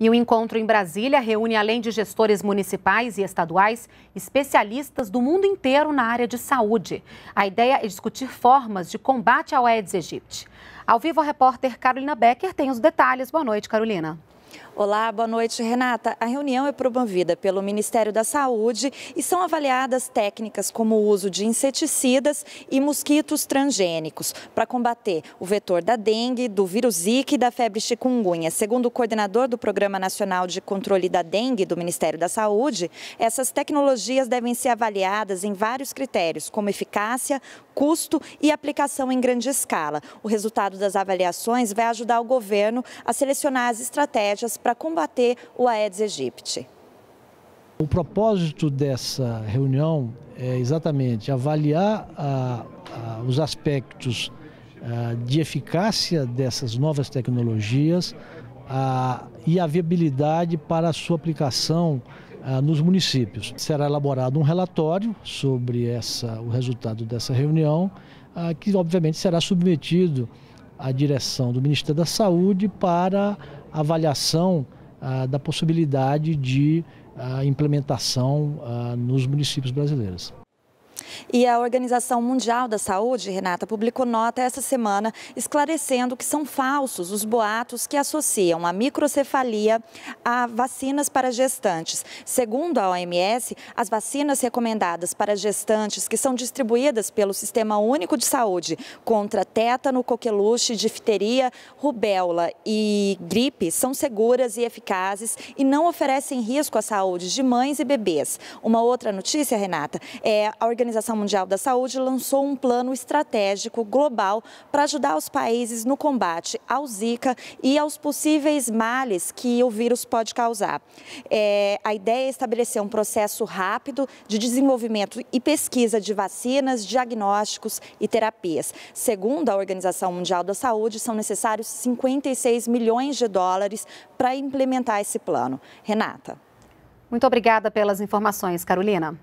E o um encontro em Brasília reúne, além de gestores municipais e estaduais, especialistas do mundo inteiro na área de saúde. A ideia é discutir formas de combate ao Aedes aegypti. Ao vivo, a repórter Carolina Becker tem os detalhes. Boa noite, Carolina. Olá, boa noite, Renata. A reunião é promovida pelo Ministério da Saúde e são avaliadas técnicas como o uso de inseticidas e mosquitos transgênicos para combater o vetor da dengue, do vírus Zika e da febre chikungunya. Segundo o coordenador do Programa Nacional de Controle da Dengue do Ministério da Saúde, essas tecnologias devem ser avaliadas em vários critérios, como eficácia, custo e aplicação em grande escala. O resultado das avaliações vai ajudar o governo a selecionar as estratégias para para combater o Aedes aegypti. O propósito dessa reunião é exatamente avaliar a, a, os aspectos a, eh, de eficácia dessas novas tecnologias e a viabilidade para a sua aplicação eh, nos municípios. Será elaborado um relatório sobre essa, o resultado dessa reunião, ah, que obviamente será submetido à direção do Ministério da Saúde para avaliação ah, da possibilidade de ah, implementação ah, nos municípios brasileiros. E a Organização Mundial da Saúde, Renata, publicou nota essa semana esclarecendo que são falsos os boatos que associam a microcefalia a vacinas para gestantes. Segundo a OMS, as vacinas recomendadas para gestantes que são distribuídas pelo Sistema Único de Saúde contra tétano, coqueluche, difteria, rubéola e gripe são seguras e eficazes e não oferecem risco à saúde de mães e bebês. Uma outra notícia, Renata, é a Organização Organização Mundial da Saúde lançou um plano estratégico global para ajudar os países no combate ao Zika e aos possíveis males que o vírus pode causar. É, a ideia é estabelecer um processo rápido de desenvolvimento e pesquisa de vacinas, diagnósticos e terapias. Segundo a Organização Mundial da Saúde, são necessários 56 milhões de dólares para implementar esse plano. Renata. Muito obrigada pelas informações, Carolina.